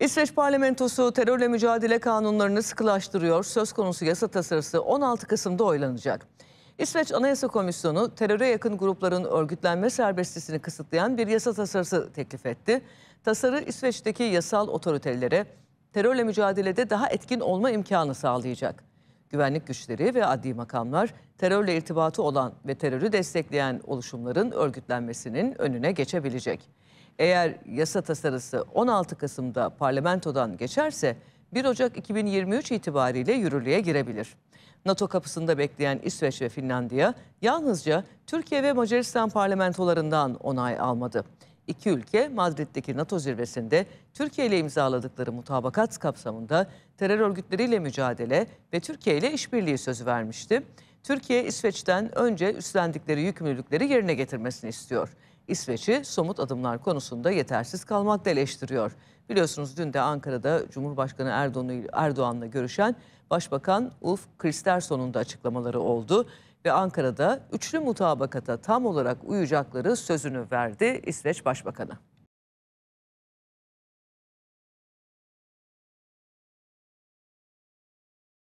İsveç parlamentosu terörle mücadele kanunlarını sıkılaştırıyor. Söz konusu yasa tasarısı 16 Kasım'da oylanacak. İsveç Anayasa Komisyonu teröre yakın grupların örgütlenme serbestisini kısıtlayan bir yasa tasarısı teklif etti. Tasarı İsveç'teki yasal otoritelere terörle mücadelede daha etkin olma imkanı sağlayacak. Güvenlik güçleri ve adli makamlar terörle irtibatı olan ve terörü destekleyen oluşumların örgütlenmesinin önüne geçebilecek. Eğer yasa tasarısı 16 Kasım'da parlamentodan geçerse 1 Ocak 2023 itibariyle yürürlüğe girebilir. NATO kapısında bekleyen İsveç ve Finlandiya yalnızca Türkiye ve Macaristan parlamentolarından onay almadı. İki ülke Madrid'deki NATO zirvesinde Türkiye ile imzaladıkları mutabakat kapsamında terör örgütleriyle mücadele ve Türkiye ile işbirliği sözü vermişti. Türkiye İsveç'ten önce üstlendikleri yükümlülükleri yerine getirmesini istiyor. İsveç'i somut adımlar konusunda yetersiz kalmakta eleştiriyor. Biliyorsunuz dün de Ankara'da Cumhurbaşkanı Erdoğan'la görüşen Başbakan Ulf Kristersson'un da açıklamaları oldu ve Ankara'da üçlü mutabakata tam olarak uyacakları sözünü verdi İsveç Başbakanı.